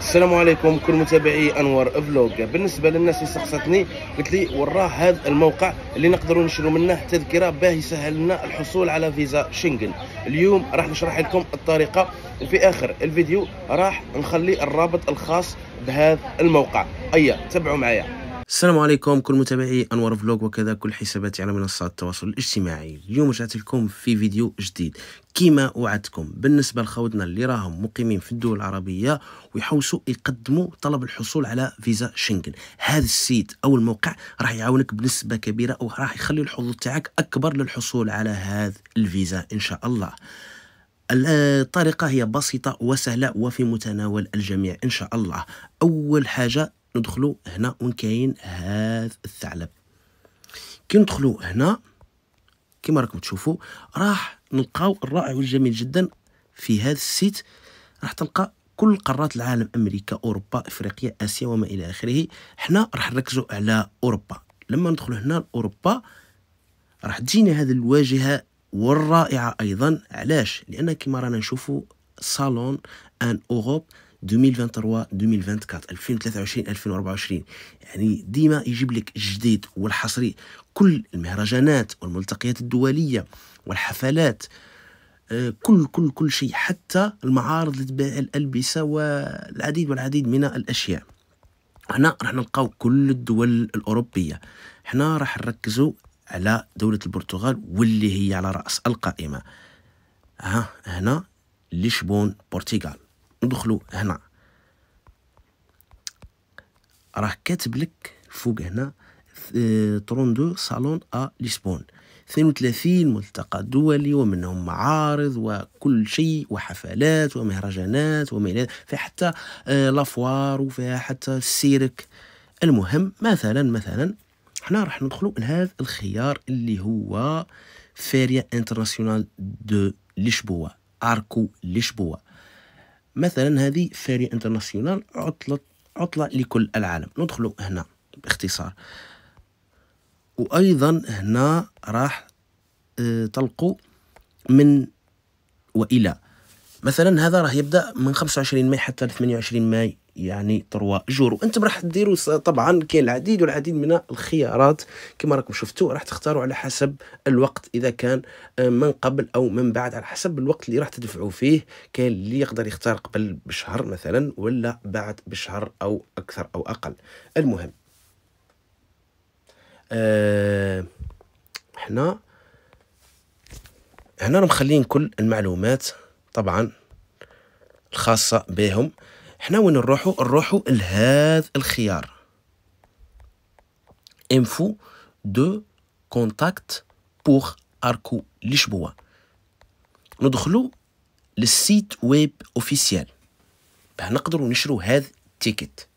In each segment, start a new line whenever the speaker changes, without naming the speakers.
السلام عليكم كل متابعي انوار فلوغ بالنسبه للناس اللي سقسطني قلت لي وراه هذا الموقع اللي نقدروا نشروا منه تذكره باه يسهل لنا الحصول على فيزا شنغن اليوم راح نشرح لكم الطريقه وفي اخر الفيديو راح نخلي الرابط الخاص بهذا الموقع ايا تابعوا معايا السلام عليكم كل متابعي انور فلوج وكذا كل حساباتي على منصات التواصل الاجتماعي اليوم رجعت لكم في فيديو جديد كما وعدتكم بالنسبه لخوتنا اللي راهم مقيمين في الدول العربيه ويحوسوا يقدموا طلب الحصول على فيزا شنغن هذا السيت او الموقع راح يعاونك بنسبه كبيره وراح يخلي الحظوظ تاعك اكبر للحصول على هذا الفيزا ان شاء الله الطريقة هي بسيطة وسهلة وفي متناول الجميع إن شاء الله أول حاجة ندخلو هنا وين كاين هذا الثعلب كي ندخلو هنا كما راكم تشوفوا راح نلقاو الرائع والجميل جدا في هذا السيت راح تلقى كل قارات العالم امريكا اوروبا افريقيا اسيا وما الى اخره حنا راح نركزوا على اوروبا لما ندخلوا هنا لاوروبا راح تجينا هذه الواجهه والرائعه ايضا علاش لان كما رانا نشوفوا صالون ان اوروب 2023 2024 يعني ديما يجيب لك الجديد والحصري كل المهرجانات والملتقيات الدوليه والحفلات آه، كل كل كل شيء حتى المعارض لبيع الالبسه والعديد والعديد من الاشياء هنا راح نلقاو كل الدول الاوروبيه هنا راح نركزوا على دوله البرتغال واللي هي على راس القائمه ها هنا لشبون برتغال ندخلو هنا راه كاتب لك فوق هنا 32 آه، صالون ا لشبون 32 ملتقى دولي ومنهم معارض وكل شيء وحفلات ومهرجانات وميلاد فيها حتى آه، لافوار وفي حتى السيرك المهم مثلا مثلا حنا راح ندخلوا لهذا الخيار اللي هو فيريا انترناسيونال دو لشبوه اركو لشبوه مثلا هذه فيري انترناسيونال عطلة عطلة لكل العالم ندخلو هنا باختصار وأيضا هنا راح آه، تلقوا من وإلى مثلا هذا راح يبدأ من 25 ماي حتى 28 ماي يعني تروا جور وانتم راح ديروا طبعا كاين العديد والعديد من الخيارات كما راكم شفتوا راح تختاروا على حسب الوقت اذا كان آه، من قبل او من بعد على حسب الوقت اللي راح تدفعوا فيه كاين اللي يقدر يختار قبل بشهر مثلا ولا بعد بشهر او اكثر او اقل المهم احنا آه، حنا هنا مخلين كل المعلومات طبعا الخاصه بهم حنا وين نروحو نروحو لهذا الخيار انفو دو كونتاكت بور اركو لشبوه ندخلو للسيت ويب اوفيسيال باه نقدروا نشرو هذا التيكت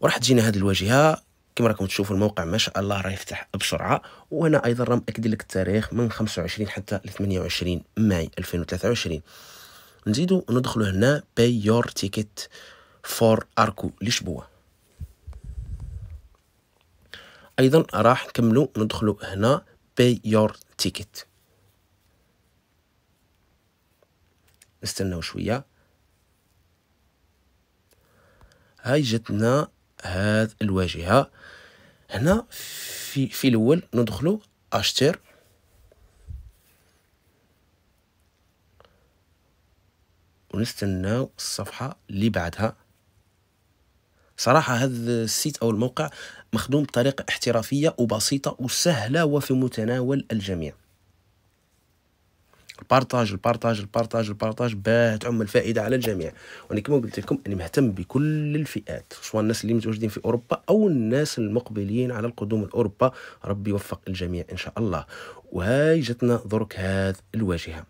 وراح تجينا هذه الواجهه كما راكم تشوفوا الموقع ما شاء الله راه يفتح بسرعه وهنا ايضا راه مأكد لك التاريخ من 25 حتى ل 28 ماي 2023 نزيدو ندخلو هنا باي يور تيكيت فور اركو لشبوه ايضا راح نكملو ندخلو هنا باي يور تيكيت نستناو شويه هاي جاتنا هاد الواجهه هنا في في الاول ندخلو اشتر ونستناو الصفحه اللي بعدها صراحه هذا السيت او الموقع مخدوم بطريقه احترافيه وبسيطه وسهله وفي متناول الجميع البارتاج البارتاج البارتاج البارتاج باه تعم الفائده على الجميع وانا كما قلت لكم اني مهتم بكل الفئات سواء الناس اللي متواجدين في اوروبا او الناس المقبلين على القدوم لاوروبا ربي يوفق الجميع ان شاء الله وهاي جاتنا درك هذا الواجهه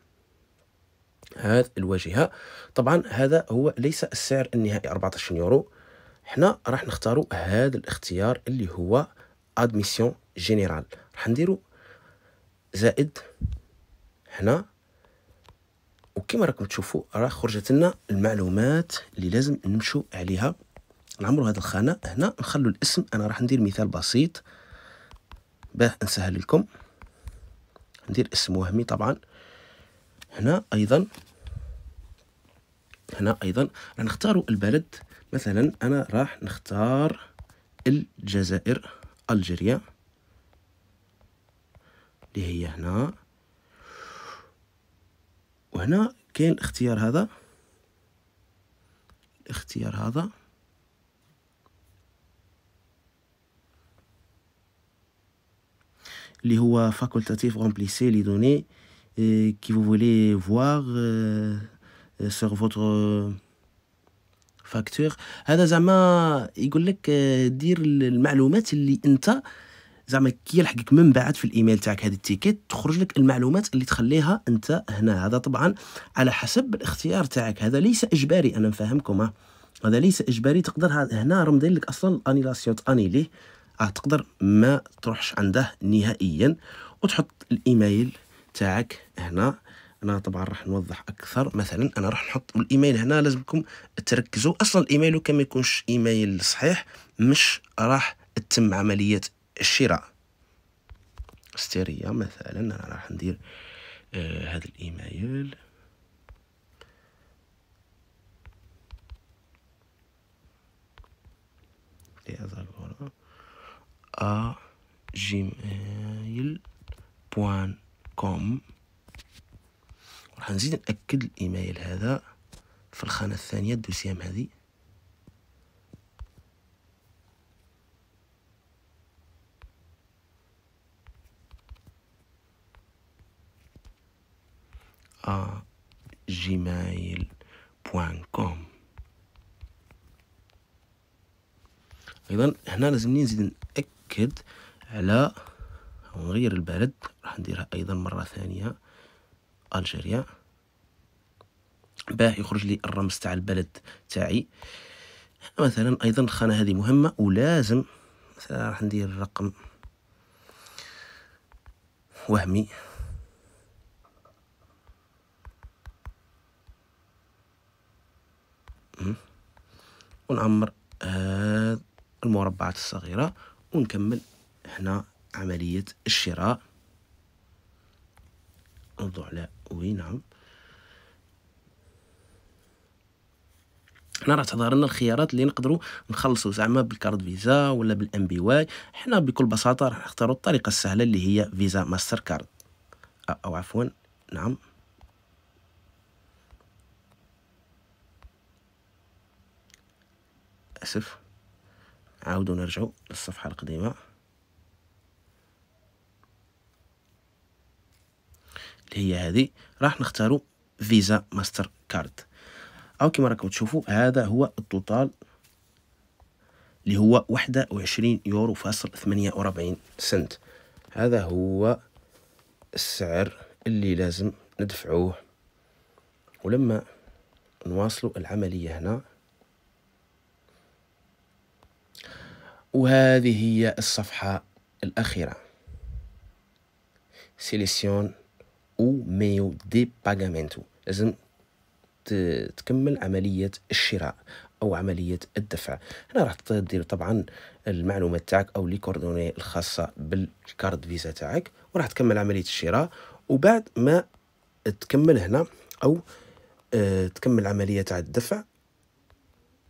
هذه الواجهه طبعا هذا هو ليس السعر النهائي 14 يورو حنا راح نختاروا هذا الاختيار اللي هو ادميسيون جينيرال راح نديرو زائد هنا وكما راكم تشوفوا راه خرجت لنا المعلومات اللي لازم نمشوا عليها نعمروا هذه الخانه هنا نخلوا الاسم انا راح ندير مثال بسيط باه نسهل لكم ندير اسم وهمي طبعا هنا ايضا هنا ايضا نختار البلد مثلا انا راح نختار الجزائر الجيريا اللي هي هنا وهنا كاين الاختيار هذا الاختيار هذا اللي هو فاكولتاتيف غومبليسي لي دوني et qui vous voulez voir euh, euh, sur votre فاكتور euh, هذا زعما يقول لك آه، دير المعلومات اللي انت زعما كي يلحقك من بعد في الايميل تاعك هذه التيكيت تخرج لك المعلومات اللي تخليها انت هنا هذا طبعا على حسب الاختيار تاعك هذا ليس اجباري انا نفهمكم هذا ليس اجباري تقدر هنا راه مدير لك اصلا الانيلاسيون انيليه اه تقدر ما تروحش عنده نهائيا وتحط الايميل تاعك هنا انا طبعا راح نوضح اكثر مثلا انا راح نحط الايميل هنا لازمكم تركزوا اصلا الايميل كان يكونش ايميل صحيح مش راح تتم عمليه الشراء استيريا مثلا انا راح ندير آه هذا الايميل لهذا الورق ا جيميل بوان كوم راح نزيد نأكد الإيميل هذا في الخانة الثانية الدوسيام هذه آه، gmail.com ايضا هنا لازمني نزيد ناكد على نغير البلد راح نديرها ايضا مره ثانيه الجيريا باه يخرج لي الرمز تاع البلد تاعي مثلا ايضا الخانه هذه مهمه ولازم مثلا راح ندير رقم وهمي ونعمر هاد آه، المربعات الصغيره ونكمل هنا عمليه الشراء الضعلاء نعم حنا راه تظهرنا الخيارات اللي نقدروا نخلصوا زعما بالكارد فيزا ولا بالام بي واي حنا بكل بساطه راح نختاروا الطريقه السهله اللي هي فيزا ماستر كارد او عفوا نعم اسف عاودوا نرجعوا للصفحه القديمه اللي هي هذه راح نختاروا فيزا ماستر كارد او كما راكم تشوفوا هذا هو التوتال اللي هو واحدة وعشرين يورو فاصل ثمانية وربعين سنت هذا هو السعر اللي لازم ندفعوه ولما نواصلوا العملية هنا وهذه هي الصفحة الأخيرة سيليسيون او ميو دي باغامينتو لازم تكمل عملية الشراء أو عملية الدفع هنا راح تدير طبعا المعلومات تاعك أو لي كوردوني الخاصة بالكارد فيزا تاعك وراح تكمل عملية الشراء وبعد ما تكمل هنا أو آه، تكمل عملية تاع الدفع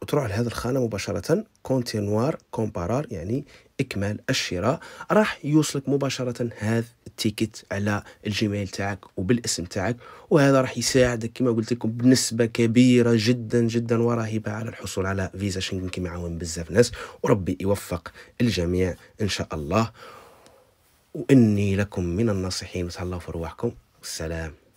وتروح لهذا الخانة مباشرة كونتينوار كومبارار يعني إكمال الشراء راح يوصلك مباشرة هذا التيكت على الجيميل تاعك وبالاسم تاعك وهذا راح يساعدك كما قلت لكم بنسبه كبيره جدا جدا ورهيبه على الحصول على فيزا شنغن كما عاون بزاف ناس وربي يوفق الجميع ان شاء الله واني لكم من الناصحين وتهلاو في رواحكم والسلام